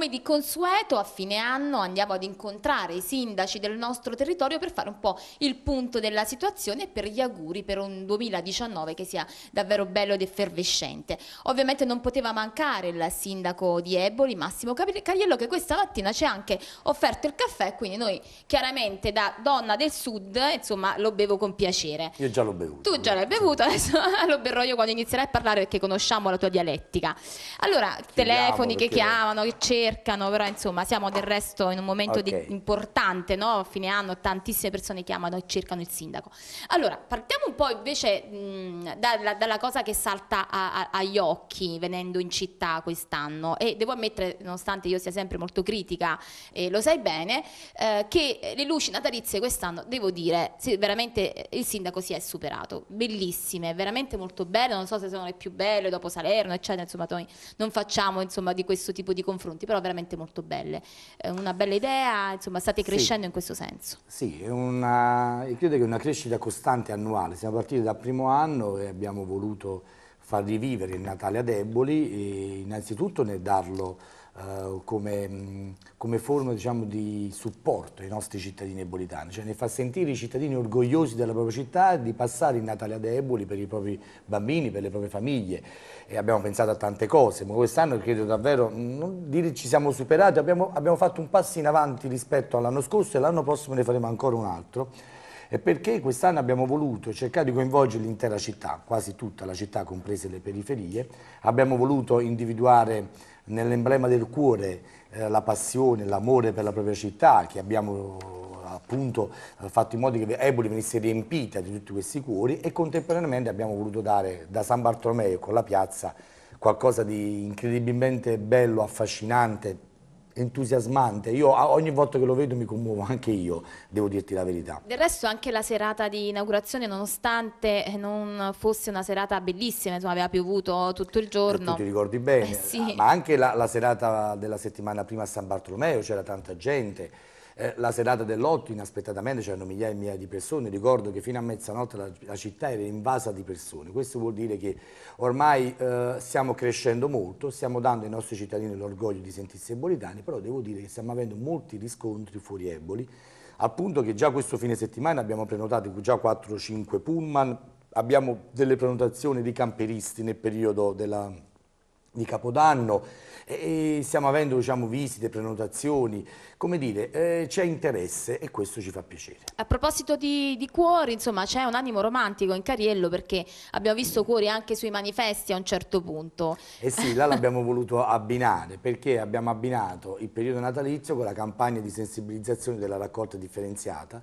Come di consueto a fine anno andiamo ad incontrare i sindaci del nostro territorio per fare un po' il punto della situazione e per gli auguri per un 2019 che sia davvero bello ed effervescente. Ovviamente non poteva mancare il sindaco di Eboli, Massimo Cagliello, che questa mattina ci ha anche offerto il caffè, quindi noi chiaramente da donna del sud insomma lo bevo con piacere. Io già l'ho bevuto. Tu già l'hai bevuto, adesso lo berrò io quando inizierai a parlare perché conosciamo la tua dialettica. Allora, Chiediamo telefoni che chiamano, che cercano cercano, però insomma siamo del resto in un momento okay. di, importante, no? a fine anno tantissime persone chiamano e cercano il sindaco. Allora, partiamo un po' invece mh, mm, dalla, dalla, cosa che salta a, a, agli occhi venendo in città quest'anno e devo ammettere, nonostante io sia sempre molto critica, eh, lo sai bene, eh, che le luci natalizie quest'anno, devo dire, sì, veramente eh, il sindaco si è superato, bellissime, veramente molto belle, non so se sono le più belle dopo Salerno, eccetera, insomma, non facciamo insomma, di questo tipo di confronti, però veramente molto belle. Eh, una bella idea, insomma, state crescendo sì. in questo senso. Sì, una, io credo che è una crescita costante annuale. Siamo partiti dal primo anno e abbiamo voluto far rivivere il Natale a deboli, innanzitutto nel darlo eh, come, come, forma diciamo, di supporto ai nostri cittadini ebolitani, cioè ne fa sentire i cittadini orgogliosi della propria città di passare il Natale a deboli per i propri bambini, per le proprie famiglie e abbiamo pensato a tante cose, ma quest'anno credo davvero, non dire ci siamo superati, abbiamo, abbiamo fatto un passo in avanti rispetto all'anno scorso e l'anno prossimo ne faremo ancora un altro e perché quest'anno abbiamo voluto cercare di coinvolgere l'intera città, quasi tutta la città, comprese le periferie, abbiamo voluto individuare nell'emblema del cuore eh, la passione, l'amore per la propria città che abbiamo eh, appunto eh, fatto in modo che Eboli venisse riempita di tutti questi cuori e contemporaneamente abbiamo voluto dare da San Bartolomeo con la piazza qualcosa di incredibilmente bello, affascinante, entusiasmante. Io ogni volta che lo vedo mi commuovo anche io, devo dirti la verità. Del resto anche la serata di inaugurazione, nonostante non fosse una serata bellissima, insomma, aveva piovuto tutto il giorno. E tu ti ricordi bene, eh sì. ma anche la, la serata della settimana prima a San Bartolomeo c'era tanta gente eh, la serata dell'otto inaspettatamente c'erano migliaia e migliaia di persone, ricordo che fino a mezzanotte la, la, città era invasa di persone, questo vuol dire che ormai eh, stiamo crescendo molto, stiamo dando ai nostri cittadini l'orgoglio di sentirsi ebolitani, però devo dire che stiamo avendo molti riscontri fuori eboli, al punto che già questo fine settimana abbiamo prenotato già 4-5 pullman, abbiamo delle prenotazioni di camperisti nel periodo della di Capodanno e stiamo avendo diciamo, visite, prenotazioni, come dire, eh, c'è interesse e questo ci fa piacere. A proposito di, di cuori, insomma, c'è un animo romantico in Cariello perché abbiamo visto cuori anche sui manifesti a un certo punto. Eh sì, là l'abbiamo voluto abbinare perché abbiamo abbinato il periodo natalizio con la campagna di sensibilizzazione della raccolta differenziata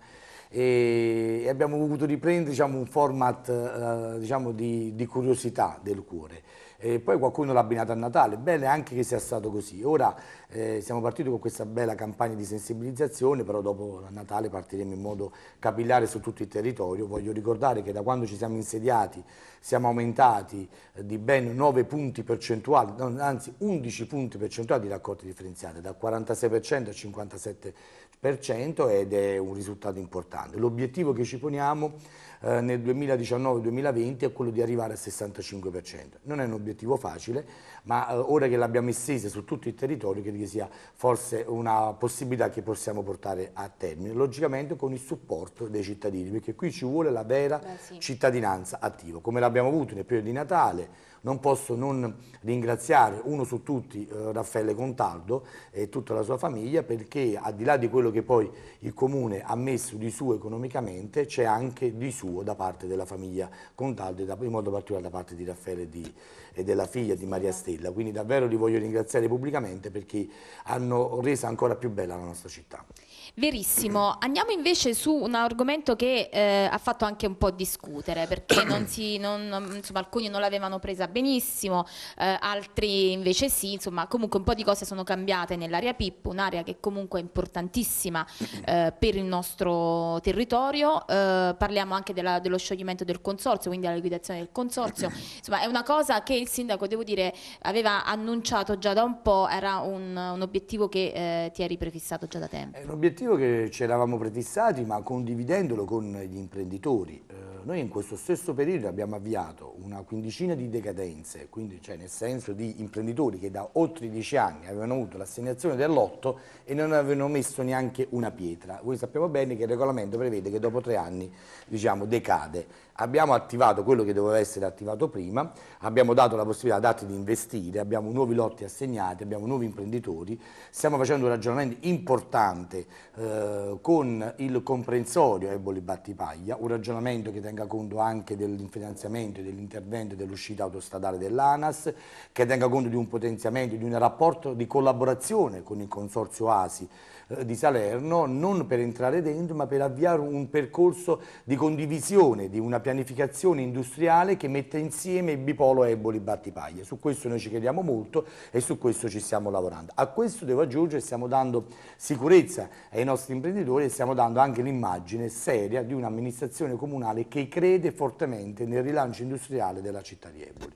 e abbiamo voluto riprendere diciamo, un format eh, diciamo, di, di curiosità del cuore e poi qualcuno l'ha abbinato a Natale, bene anche che sia stato così. Ora eh, siamo partiti con questa bella campagna di sensibilizzazione, però dopo Natale partiremo in modo capillare su tutto il territorio. Voglio ricordare che da quando ci siamo insediati siamo aumentati eh, di ben 9 punti percentuali, anzi 11 punti percentuali di raccolte differenziate, dal 46% al 57% ed è un risultato importante. L'obiettivo che ci poniamo eh, nel 2019-2020 è quello di arrivare al 65%. Non è un obiettivo facile, ma eh, ora che l'abbiamo estesa su tutto il territorio che che sia forse una possibilità che possiamo portare a termine, logicamente con il supporto dei cittadini, perché qui ci vuole la vera Beh, sì. cittadinanza attiva, come l'abbiamo avuto nel periodo di Natale, non posso non ringraziare uno su tutti eh, Raffaele Contaldo e tutta la sua famiglia perché al di là di quello che poi il Comune ha messo di suo economicamente c'è anche di suo da parte della famiglia Contaldo e in modo particolare da parte di Raffaele e, di, e della figlia di Maria Stella. Quindi davvero li voglio ringraziare pubblicamente perché hanno reso ancora più bella la nostra città. Verissimo, andiamo invece su un argomento che eh, ha fatto anche un po' discutere perché non si, non, insomma, alcuni non l'avevano presa benissimo, eh, altri invece sì, insomma comunque un po' di cose sono cambiate nell'area PIP, un'area che comunque è importantissima eh, per il nostro territorio, eh, parliamo anche della, dello scioglimento del consorzio, quindi della liquidazione del consorzio, insomma è una cosa che il sindaco devo dire aveva annunciato già da un po', era un, un obiettivo che eh, ti eri prefissato già da tempo obiettivo che ci eravamo prefissati, ma condividendolo con gli imprenditori. Eh, noi in questo stesso periodo abbiamo avviato una quindicina di decadenze, quindi cioè nel senso di imprenditori che da oltre dieci anni avevano avuto l'assegnazione del lotto e non avevano messo neanche una pietra. Voi sappiamo bene che il regolamento prevede che dopo tre anni diciamo, decade abbiamo attivato quello che doveva essere attivato prima, abbiamo dato la possibilità ad altri di investire, abbiamo nuovi lotti assegnati, abbiamo nuovi imprenditori, stiamo facendo un ragionamento importante eh, con il comprensorio Eboli Battipaglia, un ragionamento che tenga conto anche dell'infinanziamento, dell'intervento e dell'uscita autostradale dell'ANAS, che tenga conto di un potenziamento, di un rapporto di collaborazione con il consorzio ASI eh, di Salerno, non per entrare dentro ma per avviare un percorso di condivisione, di una pianificazione industriale che mette insieme Bipolo, Eboli, Battipaglia. Su questo noi ci crediamo molto e su questo ci stiamo lavorando. A questo devo aggiungere che stiamo dando sicurezza ai nostri imprenditori e stiamo dando anche l'immagine seria di un'amministrazione comunale che crede fortemente nel rilancio industriale della città di Eboli.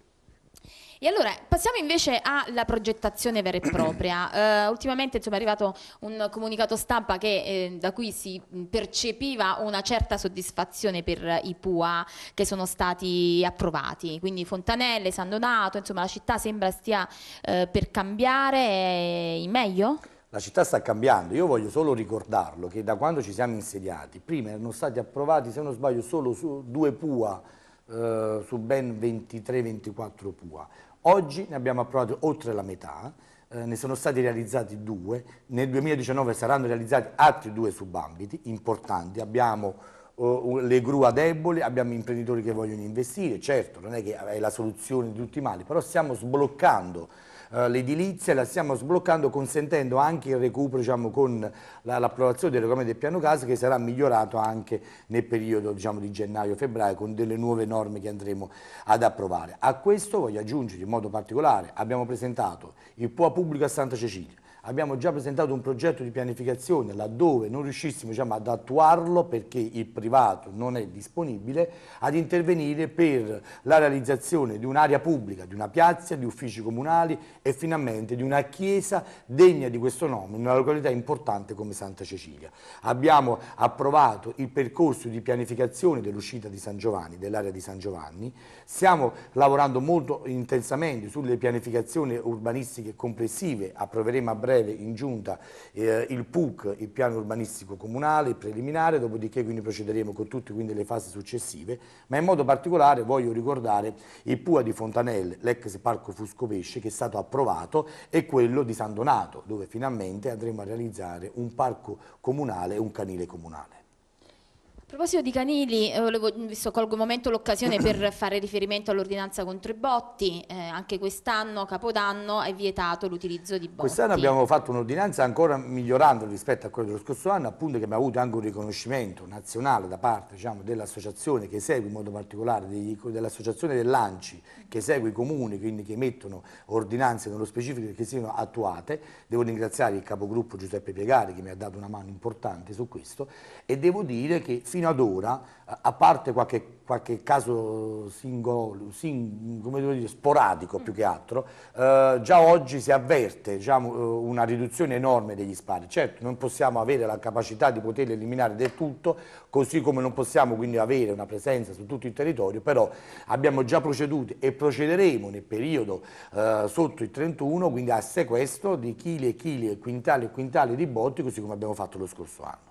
E allora passiamo invece alla progettazione vera e propria. Uh, ultimamente insomma, è arrivato un comunicato stampa che, eh, da cui si percepiva una certa soddisfazione per i PUA che sono stati approvati, quindi Fontanelle, San Donato, insomma la città sembra stia eh, per cambiare in meglio? La città sta cambiando, io voglio solo ricordarlo che da quando ci siamo insediati, prima erano stati approvati, se non sbaglio, solo su due PUA eh, su ben 23-24 PUA. Oggi ne abbiamo approvato oltre la metà, eh, ne sono stati realizzati due, nel 2019 saranno realizzati altri due subambiti importanti, abbiamo eh, le gru ad deboli, abbiamo imprenditori che vogliono investire, certo non è che è la soluzione di tutti i mali, però stiamo sbloccando eh, l'edilizia, la stiamo sbloccando consentendo anche il recupero diciamo, con l'approvazione del regolamento del piano casa che sarà migliorato anche nel periodo diciamo, di gennaio-febbraio con delle nuove norme che andremo ad approvare. A questo voglio aggiungere in modo particolare, abbiamo presentato il PUA pubblico a Santa Cecilia, abbiamo già presentato un progetto di pianificazione laddove non riuscissimo diciamo, ad attuarlo perché il privato non è disponibile, ad intervenire per la realizzazione di un'area pubblica, di una piazza, di uffici comunali e finalmente di una chiesa degna di questo nome in una località importante come Santa Cecilia. Abbiamo approvato il percorso di pianificazione dell'uscita di San Giovanni, dell'area di San Giovanni, stiamo lavorando molto intensamente sulle pianificazioni urbanistiche complessive, approveremo a breve breve in giunta eh, il PUC, il piano urbanistico comunale, il preliminare, dopodiché quindi procederemo con tutte le fasi successive, ma in modo particolare voglio ricordare il PUA di Fontanelle, l'ex parco Fuscovesce che è stato approvato e quello di San Donato, dove finalmente andremo a realizzare un parco comunale e un canile comunale. A proposito di canili, eh, volevo, visto, colgo un momento l'occasione per fare riferimento all'ordinanza contro i botti, eh, anche quest'anno, Capodanno, è vietato l'utilizzo di botti. Quest'anno abbiamo fatto un'ordinanza ancora migliorando rispetto a quella dello scorso anno, appunto che abbiamo avuto anche un riconoscimento nazionale da parte diciamo, dell'associazione che segue in modo particolare, dell'associazione dell'ANCI che segue i comuni, quindi che emettono ordinanze nello specifico che siano attuate. Devo ringraziare il capogruppo Giuseppe Piegari che mi ha dato una mano importante su questo e devo dire che fino fino ad ora, eh, a parte qualche, qualche caso singolo, sing, dire, sporadico più che altro, eh, già oggi si avverte diciamo, eh, una riduzione enorme degli spari. Certo, non possiamo avere la capacità di poterli eliminare del tutto, così come non possiamo quindi avere una presenza su tutto il territorio, però abbiamo già proceduto e procederemo nel periodo eh, sotto il 31, quindi a sequestro di chili e chili e quintali e quintali di botti, così come abbiamo fatto lo scorso anno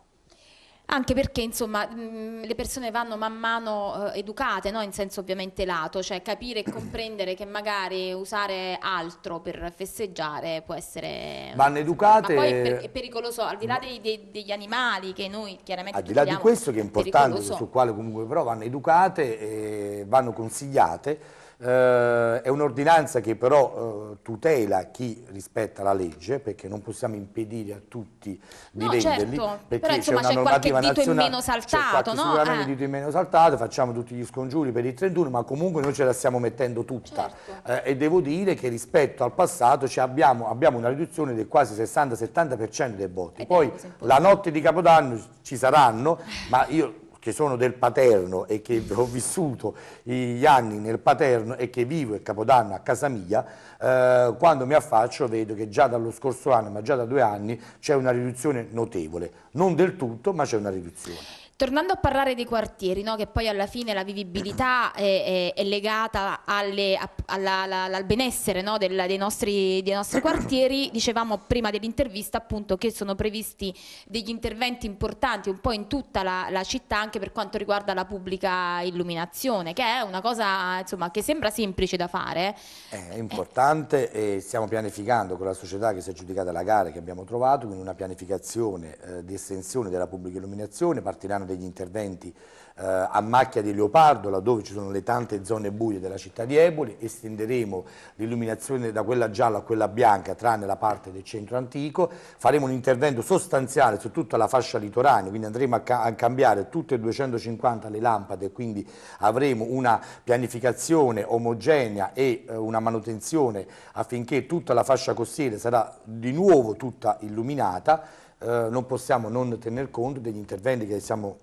anche perché insomma mm, le persone vanno man mano eh, educate, no? in senso ovviamente lato, cioè capire e comprendere che magari usare altro per festeggiare può essere... Vanno educate... Ma poi è, pericoloso, al di là dei, dei, degli animali che noi chiaramente... Al di là di questo che è importante, pericoloso. sul quale comunque però vanno educate, vanno consigliate eh, è un'ordinanza che però eh, tutela chi rispetta la legge, perché non possiamo impedire a tutti di no, venderli, certo. perché c'è una normativa nazionale, saltato, no? sicuramente eh. dito in meno saltato, facciamo tutti gli scongiuri per il 31, ma comunque noi ce la stiamo mettendo tutta certo. eh, e devo dire che rispetto al passato abbiamo, abbiamo, una riduzione del quasi 60-70% dei botti, eh, poi la notte di Capodanno ci saranno, ma io che sono del Paterno e che ho vissuto gli anni nel Paterno e che vivo il Capodanno a casa mia, eh, quando mi affaccio vedo che già dallo scorso anno, ma già da due anni, c'è una riduzione notevole. Non del tutto, ma c'è una riduzione. Tornando a parlare dei quartieri, no? che poi alla fine la vivibilità è, è, è legata alle, a, alla, alla, al benessere no? Del, dei, nostri, dei, nostri, quartieri, dicevamo prima dell'intervista appunto che sono previsti degli interventi importanti un po' in tutta la, la, città anche per quanto riguarda la pubblica illuminazione, che è una cosa insomma, che sembra semplice da fare. È importante e stiamo pianificando con la società che si è aggiudicata la gara che abbiamo trovato, quindi una pianificazione eh, di estensione della pubblica illuminazione, partiranno degli interventi eh, a macchia di leopardo, laddove ci sono le tante zone buie della città di Eboli, estenderemo l'illuminazione da quella gialla a quella bianca, tranne la parte del centro antico, faremo un intervento sostanziale su tutta la fascia litoranea, quindi andremo a, ca a cambiare tutte e 250 le lampade, quindi avremo una pianificazione omogenea e eh, una manutenzione affinché tutta la fascia costiera sarà di nuovo tutta illuminata, eh, non possiamo non tener conto degli interventi che stiamo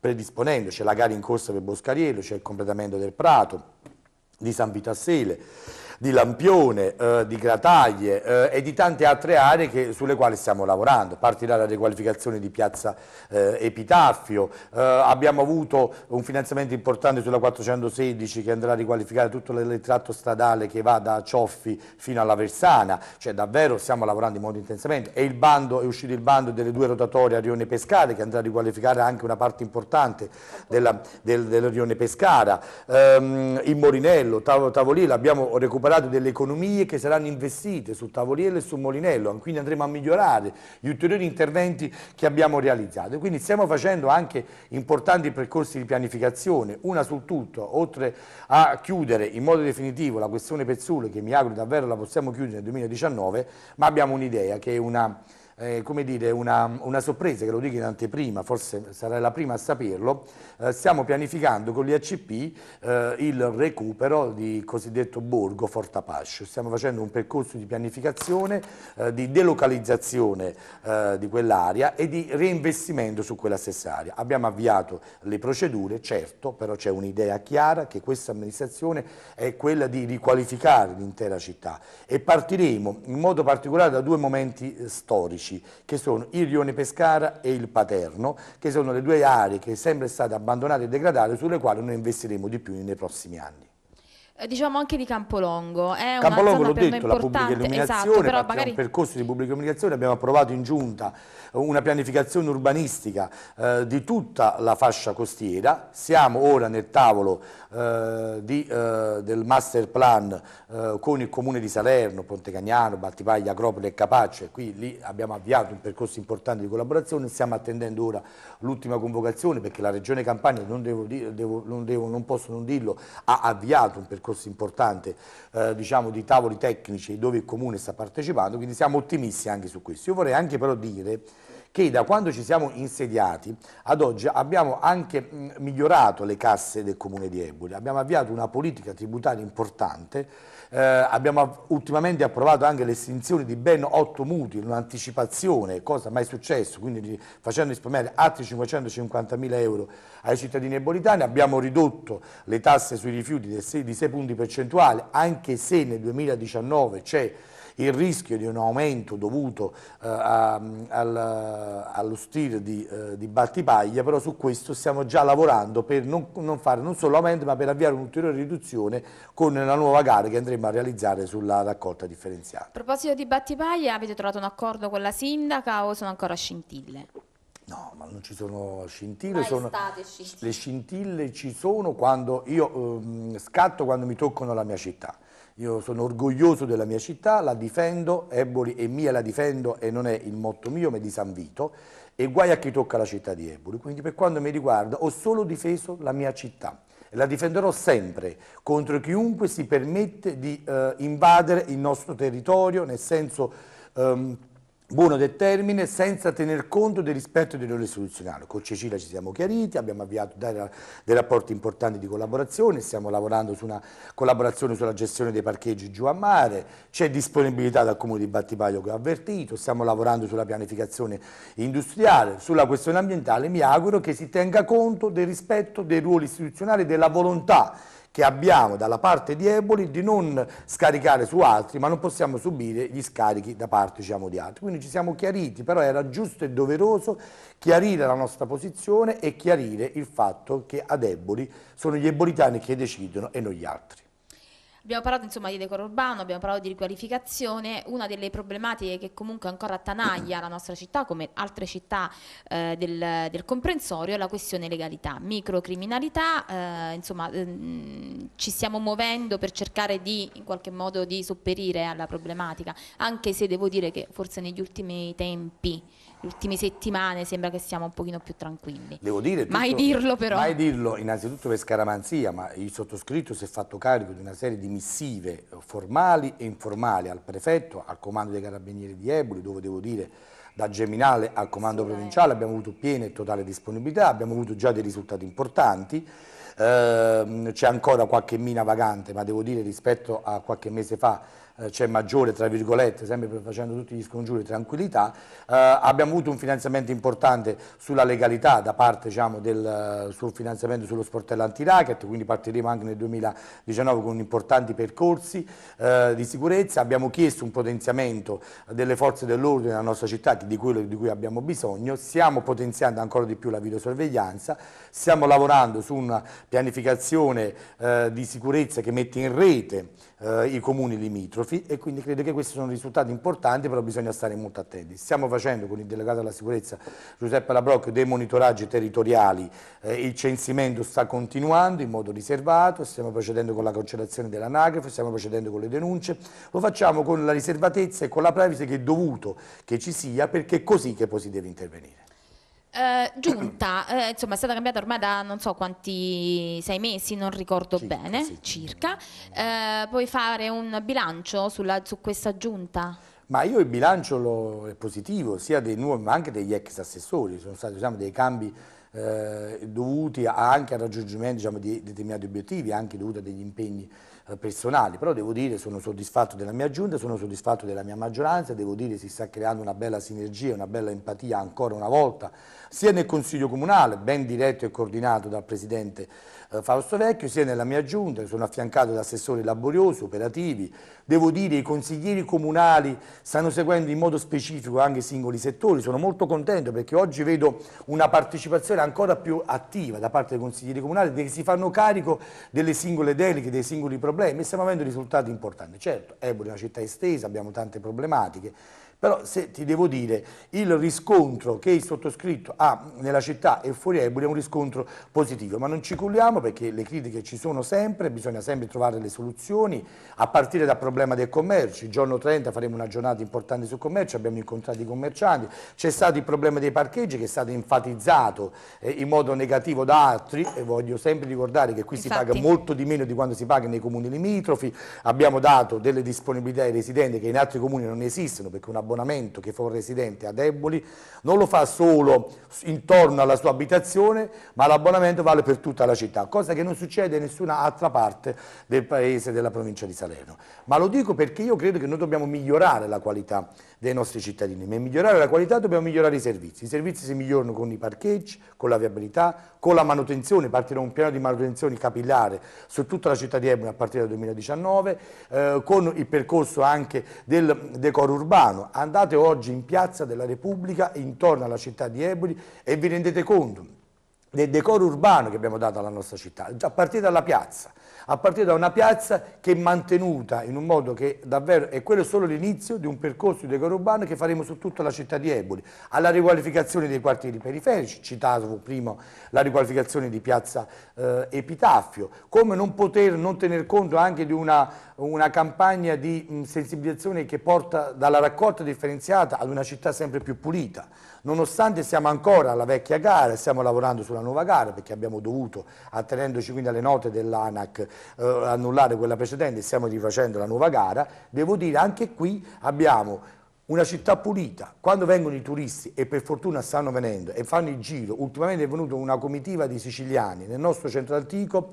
predisponendo, c'è la gara in corsa per Boscariello, c'è il completamento del Prato, di San Vitassele, di Lampione, eh, di Grataglie eh, e di tante altre aree che, sulle quali stiamo lavorando. Partirà la riqualificazione di Piazza eh, Epitaffio, eh, abbiamo avuto un finanziamento importante sulla 416 che andrà a riqualificare tutto il stradale che va da Cioffi fino alla Versana, cioè davvero stiamo lavorando in modo intensamente. E il bando, è uscito il bando delle due rotatorie a Rione Pescare che andrà a riqualificare anche una parte importante della, del, della Rione Pescara, ehm, in Morinello, Tavolino, abbiamo recuperato parlato delle economie che saranno investite su Tavoliello e su Molinello, quindi andremo a migliorare gli ulteriori interventi che abbiamo realizzato. Quindi stiamo facendo anche importanti percorsi di pianificazione, una sul tutto, oltre a chiudere in modo definitivo la questione Pezzullo, che mi auguro davvero la possiamo chiudere nel 2019, ma abbiamo un'idea che è una eh, come dire, una, una, sorpresa, che lo dico in anteprima, forse sarai la prima a saperlo, eh, stiamo pianificando con gli ACP eh, il recupero di cosiddetto borgo Fortapascio, stiamo facendo un percorso di pianificazione, eh, di delocalizzazione eh, di quell'area e di reinvestimento su quella stessa area. Abbiamo avviato le procedure, certo, però c'è un'idea chiara che questa amministrazione è quella di riqualificare l'intera città e partiremo in modo particolare da due momenti eh, storici Pesci, che sono il Rione Pescara e il Paterno, che sono le due aree che sempre state abbandonate e degradate, sulle quali noi investiremo di più nei prossimi anni eh, diciamo anche di Campolongo è Campolongo l'ho detto, la pubblica esatto, illuminazione esatto, però magari... un percorso di pubblica illuminazione abbiamo approvato in giunta una pianificazione urbanistica eh, di tutta la fascia costiera, siamo ora nel tavolo eh, di, eh, del master plan eh, con il comune di Salerno, Pontecagnano, Cagnano, Battipaglia, Acropoli e Capace, qui lì abbiamo avviato un percorso importante di collaborazione, stiamo attendendo ora l'ultima convocazione perché la regione Campania, non, devo, devo, non, devo, non, posso non dirlo, ha avviato un percorso importante eh, diciamo, di tavoli tecnici dove il comune sta partecipando, quindi siamo ottimisti anche su questo. Io vorrei anche però dire che da quando ci siamo insediati ad oggi abbiamo anche mm, migliorato le casse del Comune di Eboli, abbiamo avviato una politica tributaria importante, eh, abbiamo ultimamente approvato anche l'estinzione di ben 8 mutui in un'anticipazione, cosa mai successo, quindi facendo risparmiare altri 550 mila euro ai cittadini ebolitani, abbiamo ridotto le tasse sui rifiuti di 6 punti percentuali, anche se nel 2019 c'è il rischio di un aumento dovuto eh, a, mm, al, allo stile di, eh, di, Battipaglia, però su questo stiamo già lavorando per non, non fare non solo aumento ma per avviare un'ulteriore riduzione con la nuova gara che andremo a realizzare sulla raccolta differenziata. A proposito di Battipaglia, avete trovato un accordo con la sindaca o sono ancora scintille? No, ma non ci sono scintille, sono, scintille. le scintille ci sono quando io ehm, scatto quando mi toccano la mia città. Io sono orgoglioso della mia città, la difendo, Eboli è mia, la difendo e non è il motto mio, ma è di San Vito. E guai a chi tocca la città di Eboli. Quindi per quanto mi riguarda ho solo difeso la mia città. e La difenderò sempre contro chiunque si permette di eh, invadere il nostro territorio, nel senso... Ehm, buono del termine senza tener conto del rispetto del ruolo istituzionale. Con Cecilia ci siamo chiariti, abbiamo avviato dei rapporti importanti di collaborazione, stiamo lavorando su una collaborazione sulla gestione dei parcheggi giù a mare, c'è disponibilità dal Comune di Battipaglio che ho avvertito, stiamo lavorando sulla pianificazione industriale, sulla questione ambientale, mi auguro che si tenga conto del rispetto dei ruoli istituzionali e della volontà che abbiamo dalla parte di Eboli di non scaricare su altri, ma non possiamo subire gli scarichi da parte diciamo, di altri. Quindi ci siamo chiariti, però era giusto e doveroso chiarire la nostra posizione e chiarire il fatto che ad Eboli sono gli ebolitani che decidono e non gli altri. Abbiamo parlato insomma di decoro urbano, abbiamo parlato di riqualificazione, una delle problematiche che comunque ancora attanaglia la nostra città come altre città eh, del, del, comprensorio è la questione legalità, microcriminalità, eh, insomma ehm, ci stiamo muovendo per cercare di in qualche modo di sopperire alla problematica, anche se devo dire che forse negli ultimi tempi le ultime settimane sembra che siamo un pochino più tranquilli. Devo dire... Tutto, mai dirlo però. Mai dirlo, innanzitutto per scaramanzia, ma il sottoscritto si è fatto carico di una serie di missive formali e informali al prefetto, al comando dei carabinieri di Eboli, dove devo dire da Geminale al comando sì, provinciale abbiamo avuto piena e totale disponibilità, abbiamo avuto già dei risultati importanti, eh, c'è ancora qualche mina vagante, ma devo dire rispetto a qualche mese fa eh, c'è maggiore, tra virgolette, sempre facendo tutti gli scongiuri, tranquillità. Eh, abbiamo avuto un finanziamento importante sulla legalità da parte diciamo, del eh, sul finanziamento sullo sportello anti-racket, quindi partiremo anche nel 2019 con importanti percorsi eh, di sicurezza. Abbiamo chiesto un potenziamento delle forze dell'ordine nella nostra città, di quello di cui abbiamo bisogno. Stiamo potenziando ancora di più la videosorveglianza Stiamo lavorando su una pianificazione eh, di sicurezza che mette in rete eh, i comuni limitrofi e quindi credo che questi sono risultati importanti, però bisogna stare molto attenti. Stiamo facendo con il delegato alla sicurezza Giuseppe Labrocchio dei monitoraggi territoriali, eh, il censimento sta continuando in modo riservato, stiamo procedendo con la cancellazione dell'anagrafe, stiamo procedendo con le denunce, lo facciamo con la riservatezza e con la privacy che è dovuto che ci sia perché è così che poi si deve intervenire eh, giunta, eh, insomma è stata cambiata ormai da non so quanti, sei mesi, non ricordo circa, bene, sì. circa, eh, puoi fare un bilancio sulla, su questa giunta? Ma io il bilancio lo, è positivo, sia dei nuovi ma anche degli ex assessori, sono stati diciamo, dei cambi eh, dovuti anche al raggiungimento diciamo, di determinati obiettivi, anche dovuti a degli impegni eh, personali, però devo dire che sono soddisfatto della mia giunta, sono soddisfatto della mia maggioranza, devo dire che si sta creando una bella sinergia, una bella empatia ancora una volta sia nel Consiglio Comunale, ben diretto e coordinato dal Presidente eh, Fausto Vecchio, sia nella mia giunta, sono affiancato da assessori laboriosi, operativi. Devo dire, i consiglieri comunali stanno seguendo in modo specifico anche i singoli settori, sono molto contento perché oggi vedo una partecipazione ancora più attiva da parte dei consiglieri comunali che si fanno carico delle singole deliche, dei singoli problemi e stiamo avendo risultati importanti. Certo, Eboli è una città estesa, abbiamo tante problematiche, però se ti devo dire, il riscontro che il sottoscritto ha nella città e fuori Eboli è un riscontro positivo, ma non ci culliamo perché le critiche ci sono sempre, bisogna sempre trovare le soluzioni, a partire dal problema del commercio. Il giorno 30 faremo una giornata importante sul commercio, abbiamo incontrato i commercianti, c'è stato il problema dei parcheggi che è stato enfatizzato eh, in modo negativo da altri e voglio sempre ricordare che qui Infatti. si paga molto di meno di quanto si paga nei comuni limitrofi, abbiamo dato delle disponibilità ai residenti che in altri comuni non esistono perché una abbonamento che fa un residente a deboli non lo fa solo intorno alla sua abitazione, ma l'abbonamento vale per tutta la città, cosa che non succede in nessuna altra parte del paese della provincia di Salerno ma lo dico perché io credo che noi dobbiamo migliorare la qualità dei nostri cittadini, per migliorare la qualità dobbiamo migliorare i servizi, i servizi si migliorano con i parcheggi, con la viabilità, con la manutenzione, partirà un piano di manutenzione capillare su tutta la città di Ebro a partire dal 2019, eh, con il percorso anche del decoro urbano, andate oggi in piazza della Repubblica intorno alla città di Eboli e vi rendete conto del decoro urbano che abbiamo dato alla nostra città, già a partire dalla piazza, a partire da una piazza che è mantenuta in un modo che davvero è quello solo l'inizio di un percorso di ecorurbano che faremo su tutta la città di Eboli, alla riqualificazione dei quartieri periferici, citavo prima la riqualificazione di piazza eh, Epitaffio, come non poter non tener conto anche di una, una campagna di mh, sensibilizzazione che porta dalla raccolta differenziata ad una città sempre più pulita nonostante siamo ancora alla vecchia gara stiamo lavorando sulla nuova gara perché abbiamo dovuto, attenendoci quindi alle note dell'ANAC, eh, annullare quella precedente e stiamo rifacendo la nuova gara, devo dire anche qui abbiamo una città pulita, quando vengono i turisti e per fortuna stanno venendo e fanno il giro, ultimamente è venuta una comitiva di siciliani nel nostro centro antico,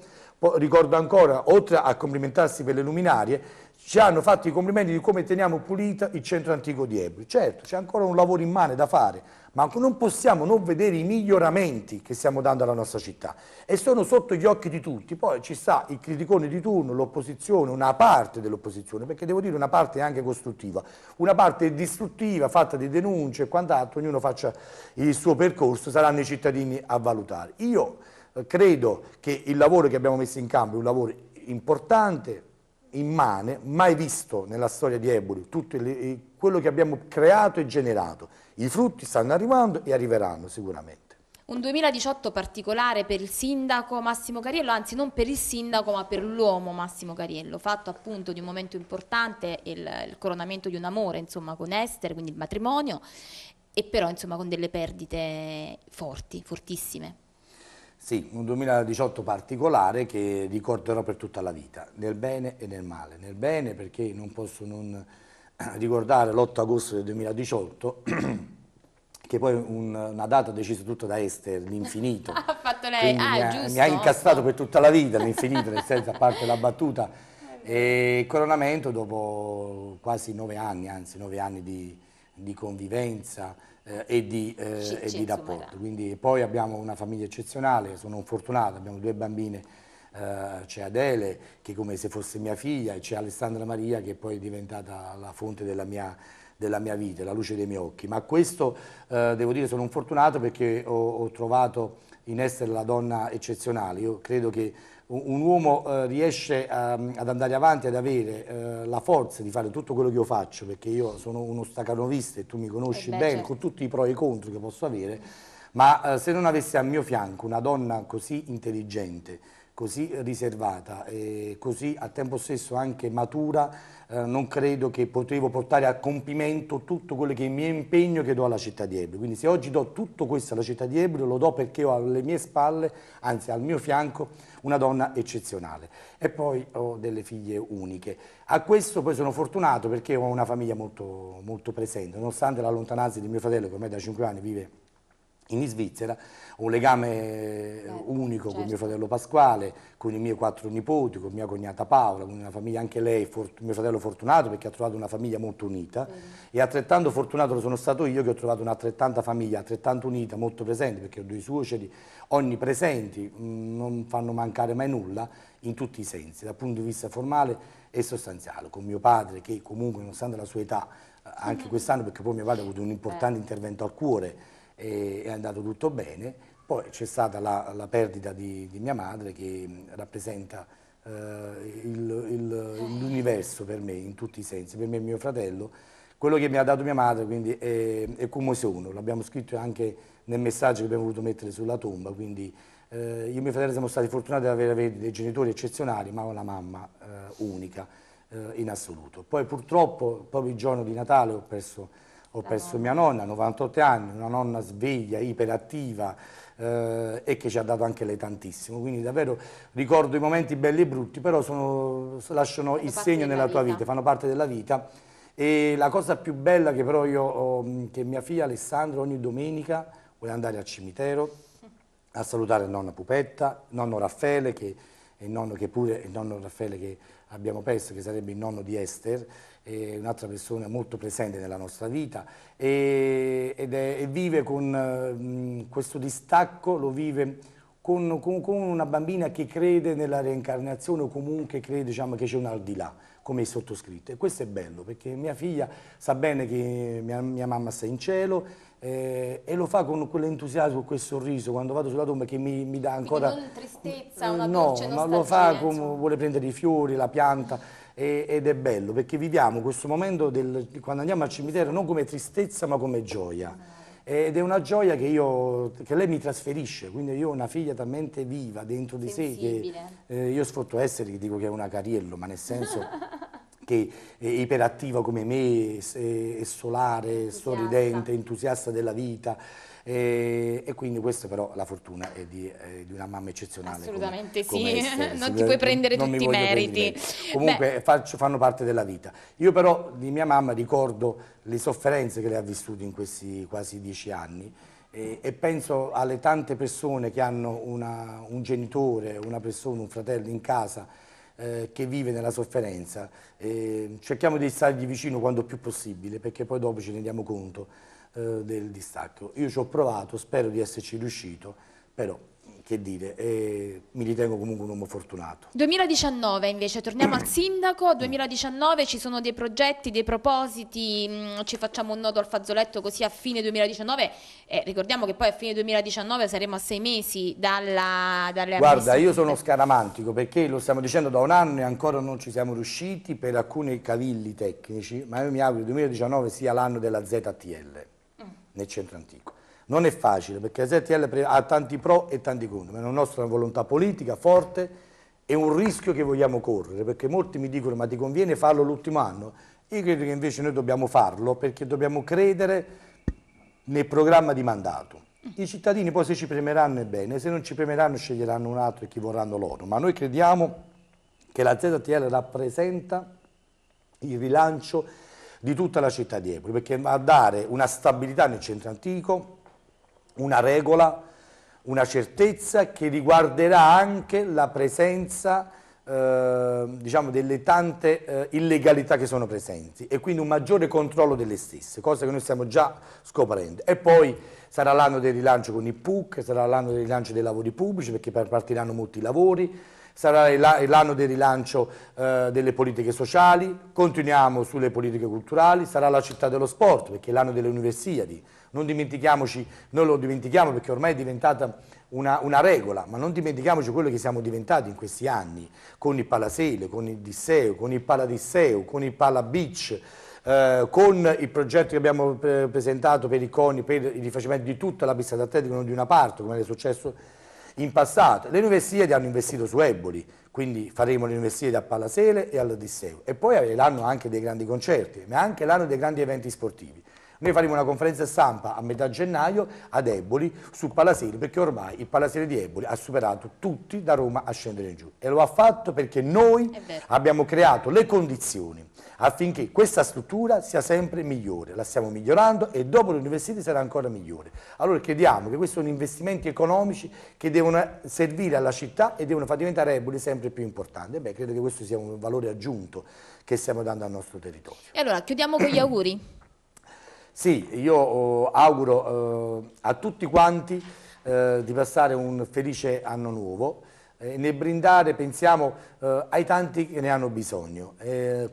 ricordo ancora, oltre a complimentarsi per le luminarie, ci hanno fatto i complimenti di come teniamo pulito il centro antico di Ebri. Certo, c'è ancora un lavoro immane da fare, ma non possiamo non vedere i miglioramenti che stiamo dando alla nostra città. E sono sotto gli occhi di tutti. Poi ci sta il criticone di turno, l'opposizione, una parte dell'opposizione, perché devo dire una parte anche costruttiva, una parte distruttiva, fatta di denunce e quant'altro, ognuno faccia il suo percorso, saranno i cittadini a valutare. Io credo che il lavoro che abbiamo messo in campo è un lavoro importante, immane, mai visto nella storia di Eboli, tutto il, quello che abbiamo creato e generato. I frutti stanno arrivando e arriveranno sicuramente. Un 2018 particolare per il sindaco Massimo Cariello, anzi non per il sindaco ma per l'uomo Massimo Cariello, fatto appunto di un momento importante, il, il coronamento di un amore insomma, con Esther, quindi il matrimonio, e però insomma, con delle perdite forti, fortissime. Sì, un 2018 particolare che ricorderò per tutta la vita, nel bene e nel male. Nel bene perché non posso non eh, ricordare l'8 agosto del 2018, che poi un, una data decisa tutta da Esther, l'infinito. ha fatto lei, ah, mi ha, giusto. Mi ha incastrato per tutta la vita l'infinito, nel senso, a parte la battuta. E coronamento dopo quasi nove anni, anzi nove anni di, di convivenza, eh, e di, eh, di rapporto. Quindi, poi abbiamo una famiglia eccezionale, sono un fortunato, abbiamo due bambine, eh, c'è Adele che come se fosse mia figlia e c'è Alessandra Maria che poi è diventata la fonte della mia, della mia vita, la luce dei miei occhi. Ma questo eh, devo dire sono un fortunato perché ho, ho trovato in essere la donna eccezionale. Io credo che un uomo eh, riesce a, ad andare avanti, ad avere eh, la forza di fare tutto quello che io faccio, perché io sono uno stacanovista e tu mi conosci eh bene, certo. con tutti i pro e i contro che posso avere, ma eh, se non avessi al mio fianco una donna così intelligente, così riservata e così a tempo stesso anche matura, eh, non credo che potevo portare a compimento tutto quello che è il mio impegno che do alla città di Ebro. Quindi se oggi do tutto questo alla città di Ebro lo do perché ho alle mie spalle, anzi al mio fianco, una donna eccezionale. E poi ho delle figlie uniche. A questo poi sono fortunato perché ho una famiglia molto, molto presente, nonostante la lontananza di mio fratello che ormai da 5 anni vive in Svizzera, un legame Beh, certo, unico certo. con mio certo. fratello Pasquale, con i miei quattro nipoti, con mia cognata Paola, con una famiglia anche lei, mio fratello fortunato perché ha trovato una famiglia molto unita mm. e altrettanto fortunato lo sono stato io che ho trovato un'altrettanta famiglia, altrettanto unita, molto presente perché ho due suoceri, onnipresenti, mm, non fanno mancare mai nulla in tutti i sensi, dal punto di vista formale e sostanziale, con mio padre che comunque nonostante la sua età, eh, anche quest'anno perché poi mio padre ha avuto un importante certo. intervento al cuore, e è andato tutto bene. Poi c'è stata la, la perdita di, di, mia madre che mm, rappresenta eh, l'universo per me in tutti i sensi, per me e mio fratello. Quello che mi ha dato mia madre quindi è, è come uno, l'abbiamo scritto anche nel messaggio che abbiamo voluto mettere sulla tomba, quindi eh, io e mio fratello siamo stati fortunati ad avere dei genitori eccezionali, ma una mamma eh, unica eh, in assoluto. Poi purtroppo proprio il giorno di Natale ho perso ho perso mia nonna, 98 anni, una nonna sveglia, iperattiva eh, e che ci ha dato anche lei tantissimo. Quindi davvero ricordo i momenti belli e brutti, però sono, lasciano fanno il segno nella tua vita, fanno parte della vita. E la cosa più bella che però io ho, che mia figlia Alessandra ogni domenica vuole andare al cimitero a salutare nonna Pupetta, nonno Raffaele, che è il nonno che pure il nonno Raffaele che abbiamo perso, che sarebbe il nonno di Esther, è un'altra persona molto presente nella nostra vita e, ed è, e vive con mh, questo distacco, lo vive con, con, con, una bambina che crede nella reincarnazione o comunque crede diciamo, che c'è un al di là, come è sottoscritto. E questo è bello perché mia figlia sa bene che mia, mia mamma sta in cielo eh, e lo fa con quell'entusiasmo, con quel sorriso quando vado sulla tomba che mi, mi dà ancora... Quindi non tristezza, una eh, No, ma lo fa come vuole prendere i fiori, la pianta e, ed è bello perché viviamo questo momento del, quando andiamo al cimitero non come tristezza ma come gioia ed è una gioia che, io, che, lei mi trasferisce, quindi io ho una figlia talmente viva dentro di Sensibile. sé che eh, io sfrutto essere, che dico che è una cariello, ma nel senso che è iperattiva come me, è, è solare, entusiasta. sorridente, entusiasta della vita. E, e quindi questa però la fortuna è di, eh, di una mamma eccezionale. Assolutamente come, sì, come non ti puoi prendere tutti i meriti. Prendere. Comunque eh, faccio, fanno parte della vita. Io però di mia mamma ricordo le sofferenze che lei ha vissuto in questi quasi dieci anni e, e penso alle tante persone che hanno una, un genitore, una persona, un fratello in casa eh, che vive nella sofferenza. Eh, cerchiamo di stargli vicino quanto più possibile perché poi dopo ci rendiamo conto eh, del distacco. Io ci ho provato, spero di esserci riuscito, però che dire, eh, mi ritengo comunque un uomo fortunato. 2019 invece, torniamo al sindaco, 2019 ci sono dei progetti, dei propositi, mh, mm, ci facciamo un nodo al fazzoletto così a fine 2019, eh, ricordiamo che poi a fine 2019 saremo a sei mesi dalla, dalle Guarda, io sono scaramantico perché lo stiamo dicendo da un anno e ancora non ci siamo riusciti per alcuni cavilli tecnici, ma io mi auguro che il 2019 sia l'anno della ZTL nel centro antico. Non è facile perché la ZTL ha tanti pro e tanti contro, ma è una nostra volontà politica forte e un rischio che vogliamo correre, perché molti mi dicono ma ti conviene farlo l'ultimo anno? Io credo che invece noi dobbiamo farlo perché dobbiamo credere nel programma di mandato. I cittadini poi se ci premeranno è bene, se non ci premeranno sceglieranno un altro e chi vorranno loro, ma noi crediamo che la ZTL rappresenta il rilancio di tutta la città di Eboli, perché va a dare una stabilità nel centro antico, una regola, una certezza che riguarderà anche la presenza eh, diciamo delle tante eh, illegalità che sono presenti e quindi un maggiore controllo delle stesse, cosa che noi stiamo già scoprendo. E poi sarà l'anno del rilancio con i PUC, sarà l'anno del rilancio dei lavori pubblici perché partiranno molti lavori, sarà l'anno del rilancio eh, delle politiche sociali, continuiamo sulle politiche culturali, sarà la città dello sport perché è l'anno delle universiadi, non dimentichiamoci, noi lo dimentichiamo perché ormai è diventata una, una, regola, ma non dimentichiamoci quello che siamo diventati in questi anni, con il Palasele, con il Disseo, con il Paladisseo, con il Pala Beach, eh, con il progetto che abbiamo pre eh, presentato per i CONI, per il rifacimento di tutta la pista d'atletica, non di una parte, come è successo in passato le università hanno investito su Eboli, quindi faremo le università a Palasele e al Disseo e poi l'anno anche dei grandi concerti, ma anche l'anno dei grandi eventi sportivi. Noi faremo una conferenza stampa a metà gennaio ad Eboli su Palaseri perché ormai il Palaseri di Eboli ha superato tutti da Roma a scendere giù e lo ha fatto perché noi abbiamo creato le condizioni affinché questa struttura sia sempre migliore, la stiamo migliorando e dopo l'università sarà ancora migliore. Allora crediamo che questi sono investimenti economici che devono servire alla città e devono far diventare Eboli sempre più importante. Beh, credo che questo sia un valore aggiunto che stiamo dando al nostro territorio. E allora chiudiamo con gli auguri. Sì, io eh, auguro eh, a tutti quanti eh, di passare un felice anno nuovo e nel brindare pensiamo ai tanti che ne hanno bisogno.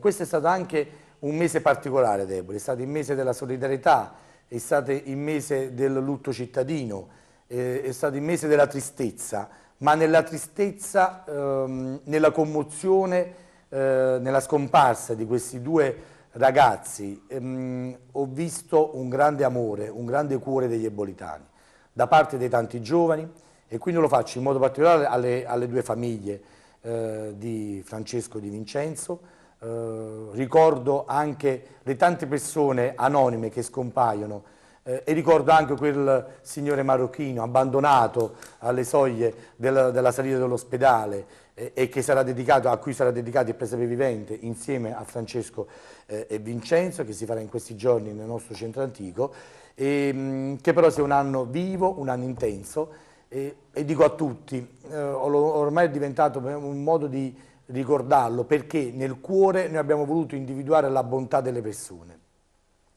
questo è stato anche un mese particolare, Debole, è stato il mese della solidarietà, è stato il mese del lutto cittadino, è stato il mese della tristezza, ma nella tristezza, ehm, nella commozione, nella scomparsa di questi due Ragazzi, ehm, ho visto un grande amore, un grande cuore degli ebolitani da parte dei tanti giovani e quindi lo faccio in modo particolare alle, alle due famiglie eh, di Francesco e di Vincenzo. Eh, ricordo anche le tante persone anonime che scompaiono eh, e ricordo anche quel signore marocchino abbandonato alle soglie della, della salita dell'ospedale eh, e dedicato, a cui sarà dedicato il presepe vivente insieme a Francesco eh, e Vincenzo che si farà in questi giorni nel nostro centro antico e, ehm, mh, che però sia un anno vivo, un anno intenso e, e dico a tutti, eh, ormai è diventato un modo di ricordarlo perché nel cuore noi abbiamo voluto individuare la bontà delle persone,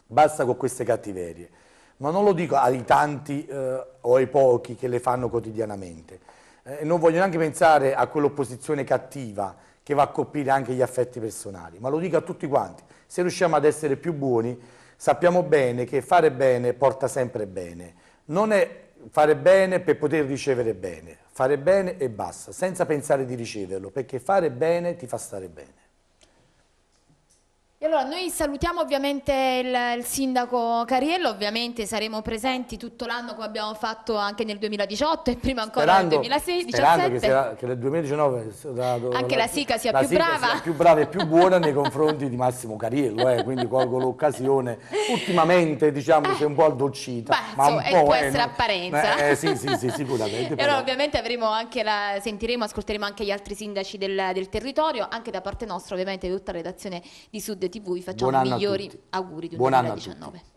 basta con queste cattiverie ma non lo dico ai tanti eh, o ai pochi che le fanno quotidianamente. Eh, non voglio neanche pensare a quell'opposizione cattiva che va a colpire anche gli affetti personali, ma lo dico a tutti quanti. Se riusciamo ad essere più buoni, sappiamo bene che fare bene porta sempre bene. Non è fare bene per poter ricevere bene, fare bene e basta, senza pensare di riceverlo, perché fare bene ti fa stare bene allora noi salutiamo ovviamente il, il, sindaco Cariello, ovviamente saremo presenti tutto l'anno come abbiamo fatto anche nel 2018 e prima ancora sperando, nel 2016. Sperando che, sia, che, nel 2019 anche la, la SICA sia la più Sica brava. Sia più brava e più buona nei confronti di Massimo Cariello, eh, quindi colgo l'occasione. Ultimamente diciamo eh, si è un po' addolcita, beh, ma so, un po' può essere eh, apparenza. Eh, sì, sì, sì, sicuramente. e allora ovviamente avremo anche la, sentiremo, ascolteremo anche gli altri sindaci del, del territorio, anche da parte nostra ovviamente tutta la redazione di Sud TV vi facciamo i migliori auguri di un Buon 2019.